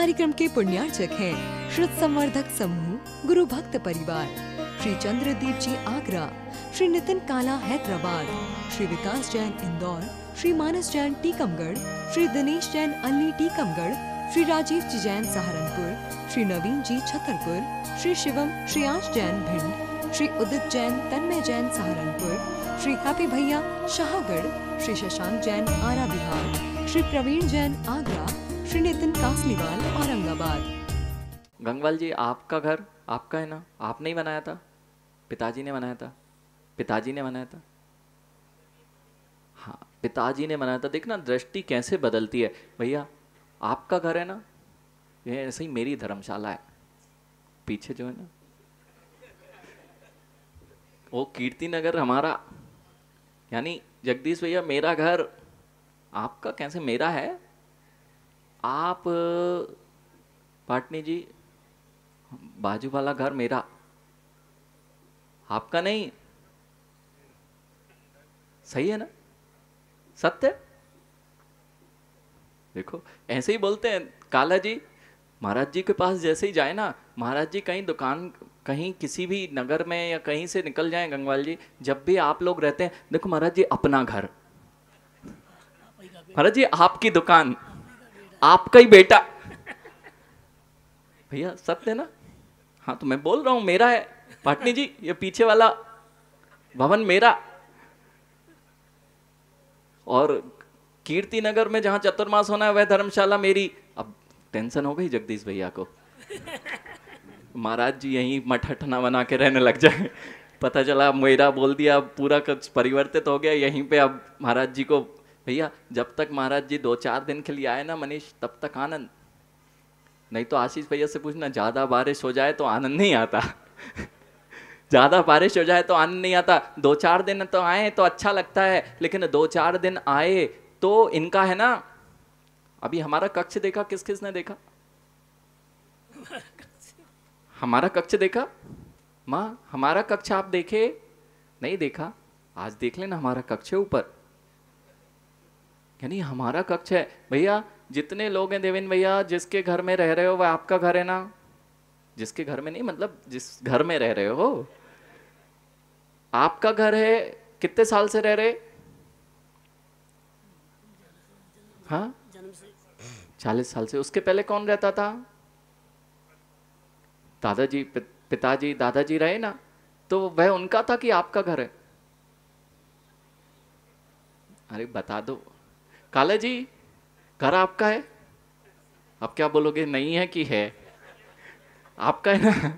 कार्यक्रम के पुण्यार्चक हैं श्रुत संवर्धक समूह गुरु भक्त परिवार श्री चंद्रदीप जी आगरा श्री नितिन काला हैदराबाद श्री विकास जैन इंदौर श्री मानस जैन टीकमगढ़ श्री दिनेश जैन अली टीकमगढ़ श्री राजीव जी जैन सहारनपुर श्री नवीन जी छतरपुर श्री शिवम श्रेयांश जैन भिंड श्री उदित जैन तन्मय जैन सहारनपुर श्री कापी भैया शाहगढ़ श्री शशांक जैन आरा बिहार श्री प्रवीण जैन आगरा श्री नितिन कासलीवाल औरंगाबाद गंगवाल जी आपका घर आपका है ना आपने ही बनाया था पिताजी ने बनाया था पिताजी ने बनाया था हाँ पिताजी ने बनाया था देखना दृष्टि कैसे बदलती है भैया आपका घर है ना ये ऐसे ही मेरी धर्मशाला है पीछे जो है ना वो कीर्ति नगर हमारा यानी जगदीश भैया मेरा घर आपका कैसे मेरा है आप पाटनी जी बाजू वाला घर मेरा आपका नहीं सही है ना सत्य देखो ऐसे ही बोलते हैं काला जी महाराज जी के पास जैसे ही जाए ना महाराज जी कहीं दुकान कहीं किसी भी नगर में या कहीं से निकल जाए गंगवाल जी जब भी आप लोग रहते हैं देखो महाराज जी अपना घर महाराज जी आपकी दुकान आपका ही बेटा भैया सत्य है ना हाँ तो मैं बोल रहा हूं मेरा है पाटनी जी ये पीछे वाला भवन मेरा और कीर्ति नगर में जहां चतुर्मास होना है वह धर्मशाला मेरी अब टेंशन हो गई जगदीश भैया को महाराज जी यही मठना बना के रहने लग जाए पता चला मेरा बोल दिया पूरा कुछ परिवर्तित हो गया यहीं पे अब महाराज जी को भैया जब तक महाराज जी दो चार दिन के लिए आए ना मनीष तब तक आनंद नहीं तो आशीष भैया से पूछना ज़्यादा बारिश हो जाए तो आनंद नहीं आता ज़्यादा बारिश हो जाए तो आनंद नहीं आता दो चार दिन तो आए तो अच्छा लगता है लेकिन दो चार दिन आए तो इनका है ना अभी हमारा कक्ष देखा किस किस ने देखा हमारा कक्ष देखा माँ हमारा कक्ष आप देखे नहीं देखा आज देख लेना हमारा कक्ष ऊपर यानी हमारा कक्ष है भैया जितने लोग हैं देवेंद्र भैया जिसके घर में रह रहे हो वह आपका घर है ना जिसके घर में नहीं मतलब जिस घर में रह रहे हो आपका घर है कितने साल से रह रहे हाँ चालीस साल से उसके पहले कौन रहता था दादाजी पिताजी दादाजी रहे ना तो वह उनका था कि आपका घर है अरे बता दो काला जी घर आपका है आप क्या बोलोगे नहीं है कि है आपका है ना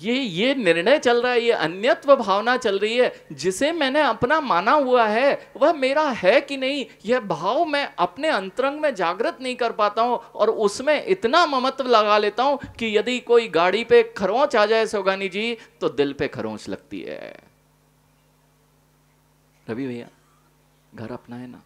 ये ये निर्णय चल रहा है ये अन्यत्व भावना चल रही है जिसे मैंने अपना माना हुआ है वह मेरा है कि नहीं यह भाव मैं अपने अंतरंग में जागृत नहीं कर पाता हूँ और उसमें इतना ममत्व लगा लेता हूँ कि यदि कोई गाड़ी पे खरोंच आ जाए सोगानी जी तो दिल पे खरोंच लगती है रवि भैया घर अपना है ना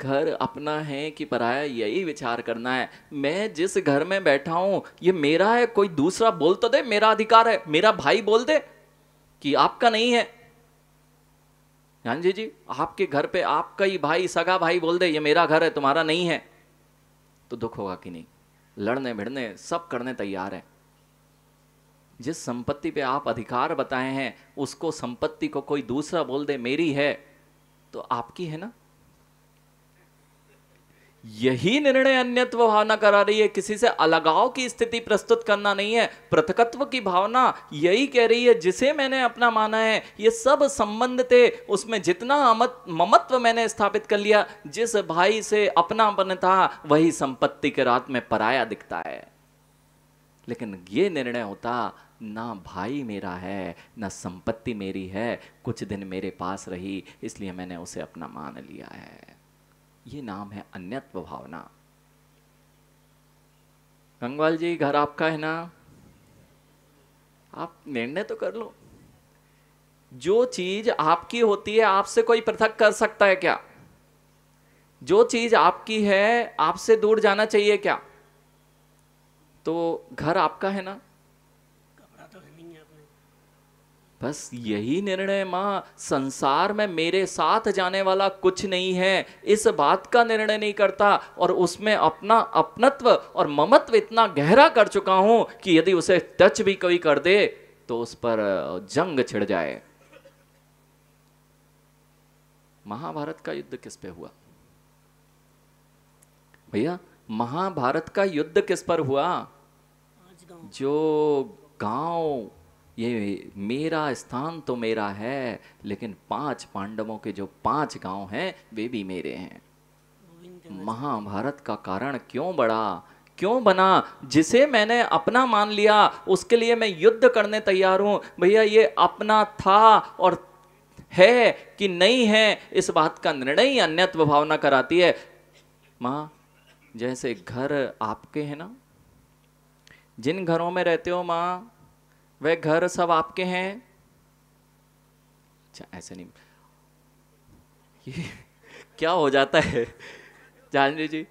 घर अपना है कि पराया यही विचार करना है मैं जिस घर में बैठा हूं ये मेरा है कोई दूसरा बोल तो दे मेरा अधिकार है मेरा भाई बोल दे कि आपका नहीं है ध्यान जी जी आपके घर पे आपका ही भाई सगा भाई बोल दे ये मेरा घर है तुम्हारा नहीं है तो दुख होगा कि नहीं लड़ने भिड़ने सब करने तैयार है जिस संपत्ति पे आप अधिकार बताए हैं उसको संपत्ति को कोई दूसरा बोल दे मेरी है तो आपकी है ना यही निर्णय अन्यत्व भावना करा रही है किसी से अलगाव की स्थिति प्रस्तुत करना नहीं है पृथकत्व की भावना यही कह रही है जिसे मैंने अपना माना है ये सब संबंध थे उसमें जितना अमत ममत्व मैंने स्थापित कर लिया जिस भाई से अपनापन था वही संपत्ति के रात में पराया दिखता है लेकिन ये निर्णय होता ना भाई मेरा है ना संपत्ति मेरी है कुछ दिन मेरे पास रही इसलिए मैंने उसे अपना मान लिया है ये नाम है अन्यत्व भावना गंगवाल जी घर आपका है ना आप निर्णय तो कर लो जो चीज आपकी होती है आपसे कोई पृथक कर सकता है क्या जो चीज आपकी है आपसे दूर जाना चाहिए क्या तो घर आपका है ना बस यही निर्णय माँ संसार में मेरे साथ जाने वाला कुछ नहीं है इस बात का निर्णय नहीं करता और उसमें अपना अपनत्व और ममत्व इतना गहरा कर चुका हूं कि यदि उसे टच भी कोई कर दे तो उस पर जंग छिड़ जाए महाभारत का युद्ध किस पे हुआ भैया महाभारत का युद्ध किस पर हुआ जो गांव ये मेरा स्थान तो मेरा है लेकिन पांच पांडवों के जो पांच गांव हैं वे भी मेरे हैं महाभारत का कारण क्यों बड़ा क्यों बना जिसे मैंने अपना मान लिया उसके लिए मैं युद्ध करने तैयार हूं भैया ये अपना था और है कि नहीं है इस बात का निर्णय अन्यत्व भावना कराती है मां जैसे घर आपके हैं ना जिन घरों में रहते हो माँ वह घर सब आपके हैं अच्छा ऐसे नहीं ये क्या हो जाता है जानवी जी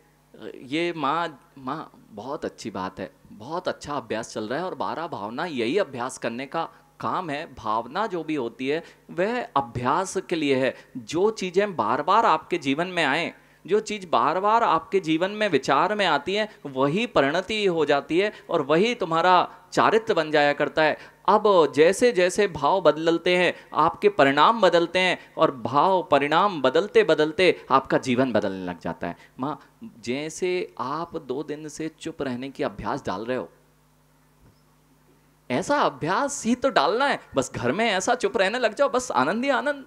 ये माँ माँ बहुत अच्छी बात है बहुत अच्छा अभ्यास चल रहा है और बारह भावना यही अभ्यास करने का काम है भावना जो भी होती है वह अभ्यास के लिए है जो चीज़ें बार बार आपके जीवन में आएँ जो चीज़ बार बार आपके जीवन में विचार में आती है वही परिणति हो जाती है और वही तुम्हारा चारित्र बन जाया करता है अब जैसे जैसे भाव बदलते हैं आपके परिणाम बदलते हैं और भाव परिणाम बदलते बदलते आपका जीवन बदलने लग जाता है माँ जैसे आप दो दिन से चुप रहने की अभ्यास डाल रहे हो ऐसा अभ्यास ही तो डालना है बस घर में ऐसा चुप रहने लग जाओ बस आनंद ही आनंद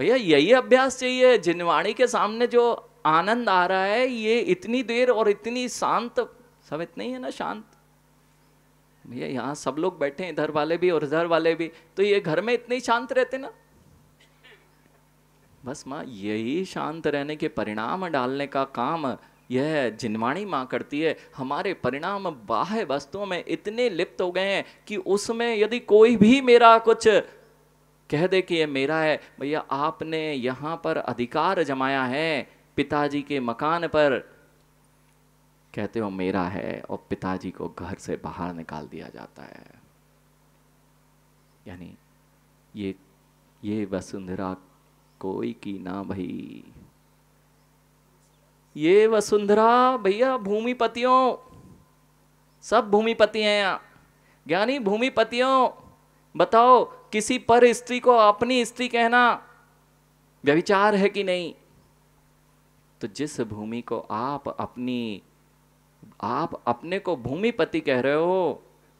भैया यही अभ्यास चाहिए जिनवाणी के सामने जो आनंद आ रहा है ये इतनी देर और इतनी शांत सब इतना ही है ना शांत भैया यहाँ सब लोग बैठे इधर वाले भी और इधर वाले भी तो ये घर में इतने ही शांत रहते ना बस माँ यही शांत रहने के परिणाम डालने का काम यह जिनवाणी माँ करती है हमारे परिणाम बाह्य वस्तुओं में इतने लिप्त हो गए हैं कि उसमें यदि कोई भी मेरा कुछ कह दे कि ये मेरा है भैया आपने यहां पर अधिकार जमाया है पिताजी के मकान पर कहते हो मेरा है और पिताजी को घर से बाहर निकाल दिया जाता है यानी ये ये वसुंधरा कोई की ना भाई ये वसुंधरा भैया भूमिपतियों सब भूमिपति हैं यहाँ ज्ञानी भूमिपतियों बताओ किसी पर स्त्री को अपनी स्त्री कहना व्यविचार है कि नहीं तो जिस भूमि को आप अपनी आप अपने को भूमिपति कह रहे हो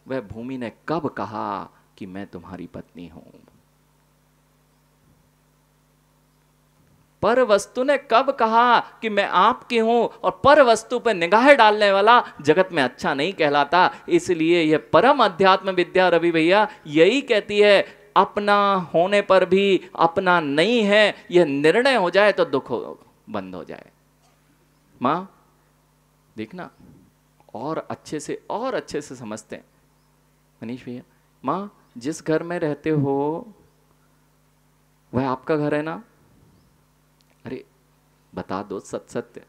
वह भूमि ने कब कहा कि मैं तुम्हारी पत्नी हूं पर वस्तु ने कब कहा कि मैं आपकी हूं और पर वस्तु पर निगाह डालने वाला जगत में अच्छा नहीं कहलाता इसलिए यह परम अध्यात्म विद्या रवि भैया यही कहती है अपना होने पर भी अपना नहीं है यह निर्णय हो जाए तो दुख बंद हो जाए मां देखना और अच्छे से और अच्छे से समझते हैं मनीष भैया मां जिस घर में रहते हो वह आपका घर है ना अरे बता दो सत सत्य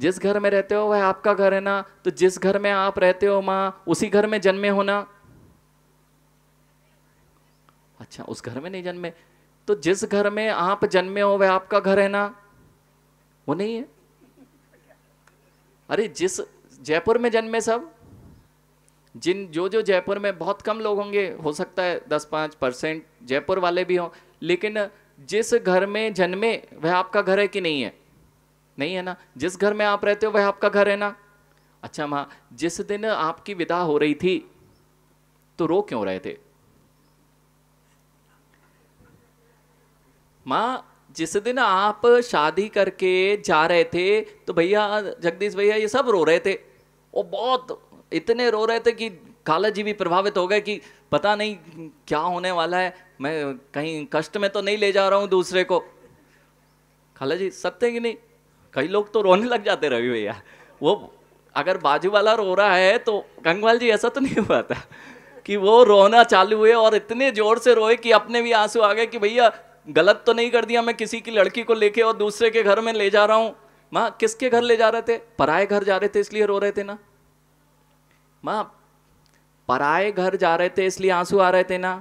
जिस घर में रहते हो वह आपका घर है ना तो जिस घर में आप रहते हो मां उसी घर में जन्मे होना अच्छा उस घर में नहीं जन्मे तो जिस घर में आप जन्मे हो वह आपका घर है ना वो नहीं है अरे जिस जयपुर में जन्मे सब जिन जो जो जयपुर में बहुत कम लोग होंगे हो सकता है दस पांच परसेंट जयपुर वाले भी हों लेकिन जिस घर में जन्मे वह आपका घर है कि नहीं है नहीं है ना जिस घर में आप रहते हो वह आपका घर है ना अच्छा मां जिस दिन आपकी विदा हो रही थी तो रो क्यों रहे थे माँ जिस दिन आप शादी करके जा रहे थे तो भैया जगदीश भैया ये सब रो रहे थे वो बहुत इतने रो रहे थे कि काला जी भी प्रभावित हो गए कि पता नहीं क्या होने वाला है मैं कहीं कष्ट में तो नहीं ले जा रहा हूँ दूसरे को खाला जी सत्य कि नहीं कई लोग तो रोने लग जाते रवि भैया वो अगर बाजू वाला रो रहा है तो गंगवाल जी ऐसा तो नहीं हुआ था कि वो रोना चालू हुए और इतने जोर से रोए कि अपने भी आंसू आ गए कि भैया गलत तो नहीं कर दिया मैं किसी की लड़की को लेके और दूसरे के घर में ले जा रहा हूं माँ किसके घर ले जा रहे थे पराए घर जा रहे थे इसलिए रो रहे थे ना माँ पराए घर जा रहे थे इसलिए आंसू आ रहे थे ना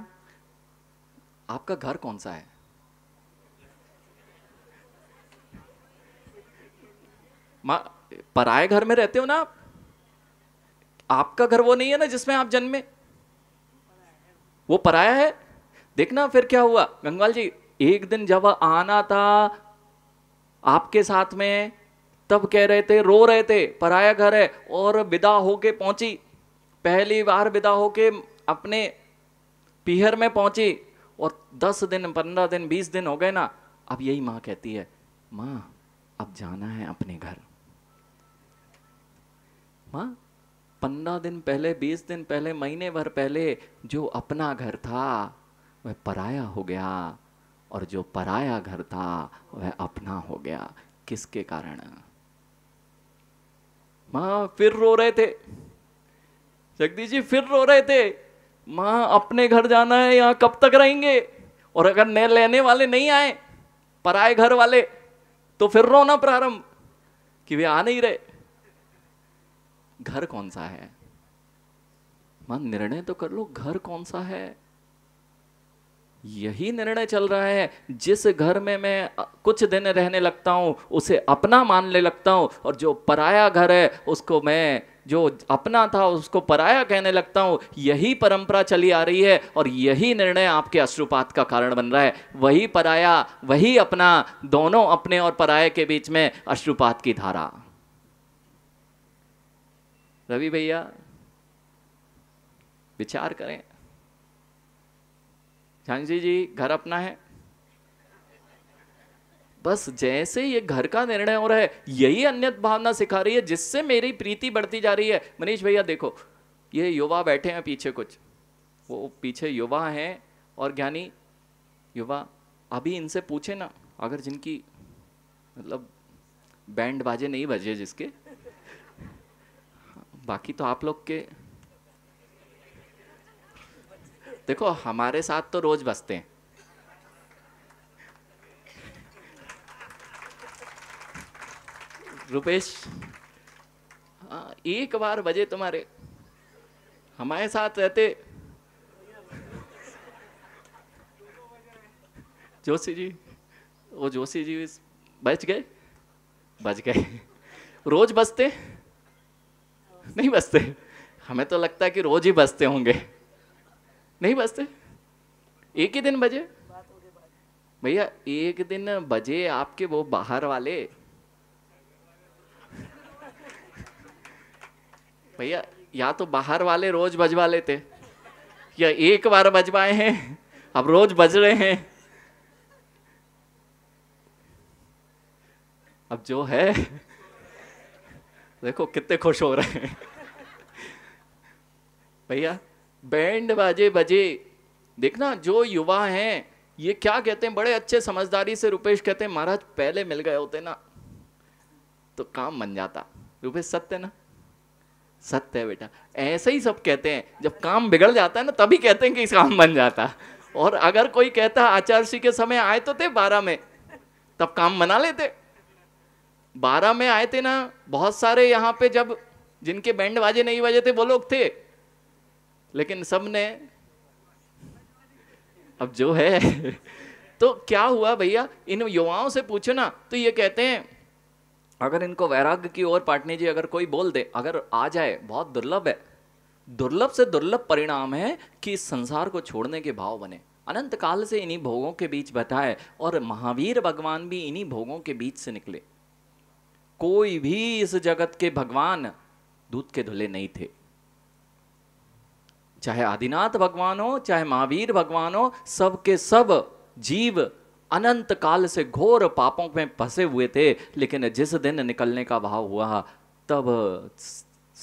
आपका घर कौन सा है माँ पराए घर में रहते हो ना आपका घर वो नहीं है ना जिसमें आप जन्मे वो पराया है देखना फिर क्या हुआ गंगवाल जी एक दिन जब आना था आपके साथ में तब कह रहे थे रो रहे थे पराया घर है और विदा होके पहुंची पहली बार विदा होके अपने पीहर में पहुंची और दस दिन पंद्रह दिन बीस दिन हो गए ना अब यही माँ कहती है माँ अब जाना है अपने घर माँ पंद्रह दिन पहले बीस दिन पहले महीने भर पहले जो अपना घर था वह पराया हो गया और जो पराया घर था वह अपना हो गया किसके कारण मां फिर रो रहे थे जगदीश जी फिर रो रहे थे मां अपने घर जाना है यहां कब तक रहेंगे और अगर नए लेने वाले नहीं आए पराए घर वाले तो फिर रोना प्रारंभ कि वे आ नहीं रहे घर कौन सा है मां निर्णय तो कर लो घर कौन सा है यही निर्णय चल रहा है जिस घर में मैं कुछ दिन रहने लगता हूँ उसे अपना मानने लगता हूँ और जो पराया घर है उसको मैं जो अपना था उसको पराया कहने लगता हूँ यही परंपरा चली आ रही है और यही निर्णय आपके अश्रुपात का कारण बन रहा है वही पराया वही अपना दोनों अपने और पराये के बीच में अश्रुपात की धारा रवि भैया विचार करें झांसी जी घर अपना है बस जैसे ये घर का निर्णय हो रहा है यही अन्य भावना सिखा रही है जिससे मेरी प्रीति बढ़ती जा रही है मनीष भैया देखो ये युवा बैठे हैं पीछे कुछ वो पीछे युवा हैं और ज्ञानी युवा अभी इनसे पूछे ना अगर जिनकी मतलब बैंड बाजे नहीं बजे जिसके बाकी तो आप लोग के देखो हमारे साथ तो रोज बसते हैं रुपेश हाँ, एक बार बजे तुम्हारे हमारे साथ रहते जोशी जी वो जोशी जी बच गए बच गए रोज बसते नहीं बसते हमें तो लगता है कि रोज ही बसते होंगे नहीं बजते एक ही दिन बजे भैया एक दिन बजे आपके वो बाहर वाले भैया या तो बाहर वाले रोज बजवा लेते या एक बार बजवाए हैं अब रोज बज रहे हैं अब जो है देखो कितने खुश हो रहे हैं भैया बैंड बाजे बजे देखना जो युवा हैं ये क्या कहते हैं बड़े अच्छे समझदारी से रुपेश कहते हैं महाराज पहले मिल गए होते ना तो काम बन जाता रुपेश सत्य ना सत्य है बेटा ऐसे ही सब कहते हैं जब काम बिगड़ जाता है ना तभी कहते हैं कि इस काम बन जाता और अगर कोई कहता आचार्य श्री के समय आए तो थे बारह में तब काम बना लेते बारह में आए थे ना बहुत सारे यहाँ पे जब जिनके बैंड बाजे नहीं बजे थे वो लोग थे लेकिन सब ने अब जो है तो क्या हुआ भैया इन युवाओं से पूछो ना तो ये कहते हैं अगर इनको वैराग्य की ओर पाटनी जी अगर कोई बोल दे अगर आ जाए बहुत दुर्लभ है दुर्लभ से दुर्लभ परिणाम है कि इस संसार को छोड़ने के भाव बने अनंत काल से इन्हीं भोगों के बीच बताए और महावीर भगवान भी इन्हीं भोगों के बीच से निकले कोई भी इस जगत के भगवान दूध के धुले नहीं थे चाहे आदिनाथ भगवान हो चाहे महावीर भगवान हो सब के सब जीव अनंत काल से घोर पापों में फंसे हुए थे लेकिन जिस दिन निकलने का भाव हुआ तब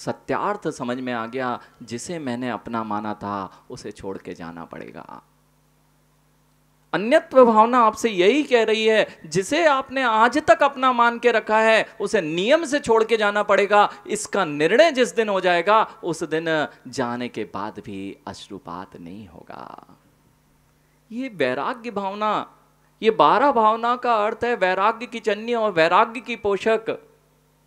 सत्यार्थ समझ में आ गया जिसे मैंने अपना माना था उसे छोड़ के जाना पड़ेगा अन्यत्व भावना आपसे यही कह रही है जिसे आपने आज तक अपना मान के रखा है उसे नियम से छोड़ के जाना पड़ेगा इसका निर्णय जिस दिन हो जाएगा उस दिन जाने के बाद भी अश्रुपात नहीं होगा ये वैराग्य भावना ये बारह भावना का अर्थ है वैराग्य की चन्नी और वैराग्य की पोषक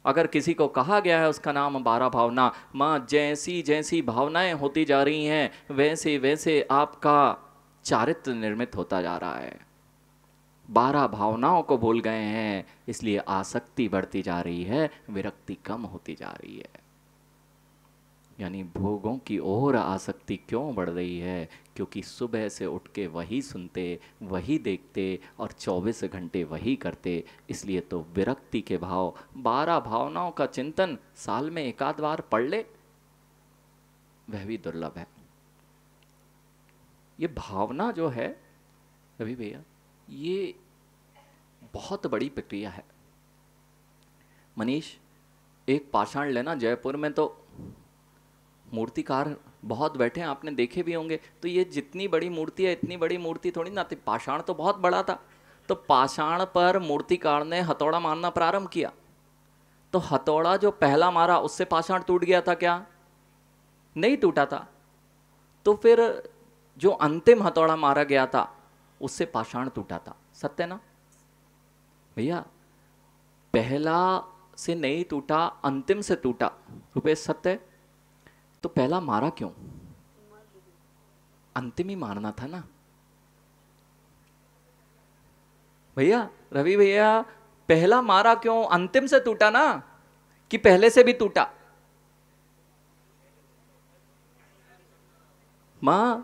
अगर किसी को कहा गया है उसका नाम बारह भावना माँ जैसी जैसी भावनाएं होती जा रही हैं वैसे वैसे आपका चारित्र निर्मित होता जा रहा है बारह भावनाओं को भूल गए हैं इसलिए आसक्ति बढ़ती जा रही है विरक्ति कम होती जा रही है यानी भोगों की ओर आसक्ति क्यों बढ़ रही है क्योंकि सुबह से उठ के वही सुनते वही देखते और 24 घंटे वही करते इसलिए तो विरक्ति के भाव बारह भावनाओं का चिंतन साल में एकाध बार पढ़ ले वह भी दुर्लभ है ये भावना जो है रवि भैया ये बहुत बड़ी प्रक्रिया है मनीष एक पाषाण लेना जयपुर में तो मूर्तिकार बहुत बैठे हैं आपने देखे भी होंगे तो ये जितनी बड़ी मूर्ति है इतनी बड़ी मूर्ति थोड़ी ना थी पाषाण तो बहुत बड़ा था तो पाषाण पर मूर्तिकार ने हथौड़ा मारना प्रारंभ किया तो हथौड़ा जो पहला मारा उससे पाषाण टूट गया था क्या नहीं टूटा था तो फिर जो अंतिम हथौड़ा मारा गया था उससे पाषाण टूटा था सत्य ना भैया पहला से नहीं टूटा अंतिम से टूटा रुपये सत्य तो पहला मारा क्यों अंतिम ही मारना था ना भैया रवि भैया पहला मारा क्यों अंतिम से टूटा ना कि पहले से भी टूटा मां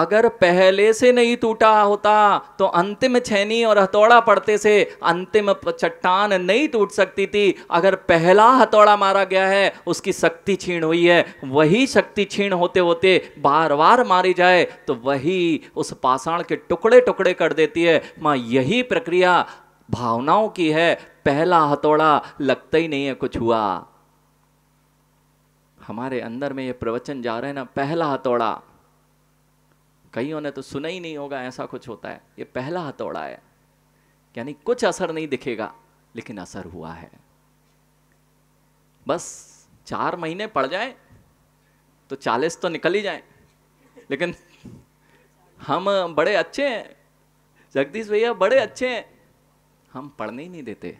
अगर पहले से नहीं टूटा होता तो अंतिम छैनी और हथौड़ा पड़ते से अंतिम चट्टान नहीं टूट सकती थी अगर पहला हथौड़ा मारा गया है उसकी शक्ति छीण हुई है वही शक्ति छीण होते होते बार बार मारी जाए तो वही उस पाषाण के टुकड़े टुकड़े कर देती है माँ यही प्रक्रिया भावनाओं की है पहला हथौड़ा लगता ही नहीं है कुछ हुआ हमारे अंदर में ये प्रवचन जा रहे हैं ना पहला हथौड़ा कईयों ने तो सुना ही नहीं होगा ऐसा कुछ होता है ये पहला हथौड़ा है यानी कुछ असर नहीं दिखेगा लेकिन असर हुआ है बस चार महीने पड़ जाए तो चालीस तो निकल ही जाए लेकिन हम बड़े अच्छे हैं जगदीश भैया बड़े अच्छे हैं हम पढ़ने ही नहीं देते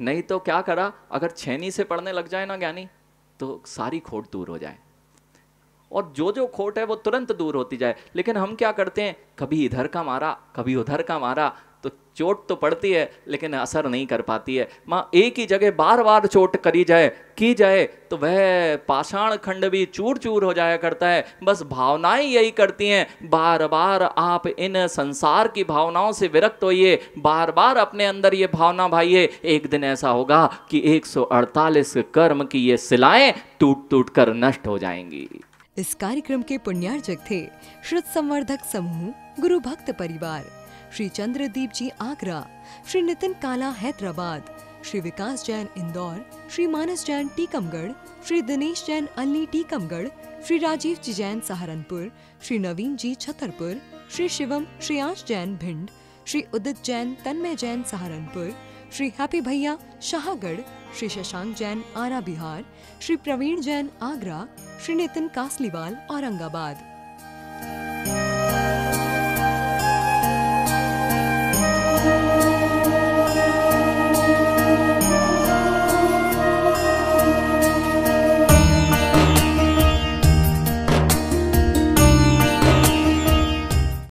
नहीं तो क्या करा अगर छैनी से पढ़ने लग जाए ना ज्ञानी तो सारी खोट दूर हो जाए और जो जो खोट है वो तुरंत दूर होती जाए लेकिन हम क्या करते हैं कभी इधर का मारा कभी उधर का मारा तो चोट तो पड़ती है लेकिन असर नहीं कर पाती है माँ एक ही जगह बार बार चोट करी जाए की जाए तो वह पाषाण खंड भी चूर चूर हो जाया करता है बस भावनाएं यही करती हैं बार बार आप इन संसार की भावनाओं से विरक्त होइए बार बार अपने अंदर ये भावना भाइए एक दिन ऐसा होगा कि 148 कर्म की ये सिलाएं टूट टूट कर नष्ट हो जाएंगी इस कार्यक्रम के पुण्यार्जक थे श्रुत संवर्धक समूह गुरु भक्त परिवार श्री चंद्रदीप जी आगरा श्री नितिन काला हैदराबाद श्री विकास जैन इंदौर श्री मानस जैन टीकमगढ़ श्री दिनेश जैन अली टीकमगढ़ श्री राजीव जी जैन सहारनपुर श्री नवीन जी छतरपुर श्री शिवम श्रेयांश जैन भिंड श्री उदित जैन तन्मय जैन सहारनपुर श्री हैप्पी भैया शाहगढ़ श्री शशांक जैन आरा बिहार श्री प्रवीण जैन आगरा श्री नितिन कासलीवाल औरंगाबाद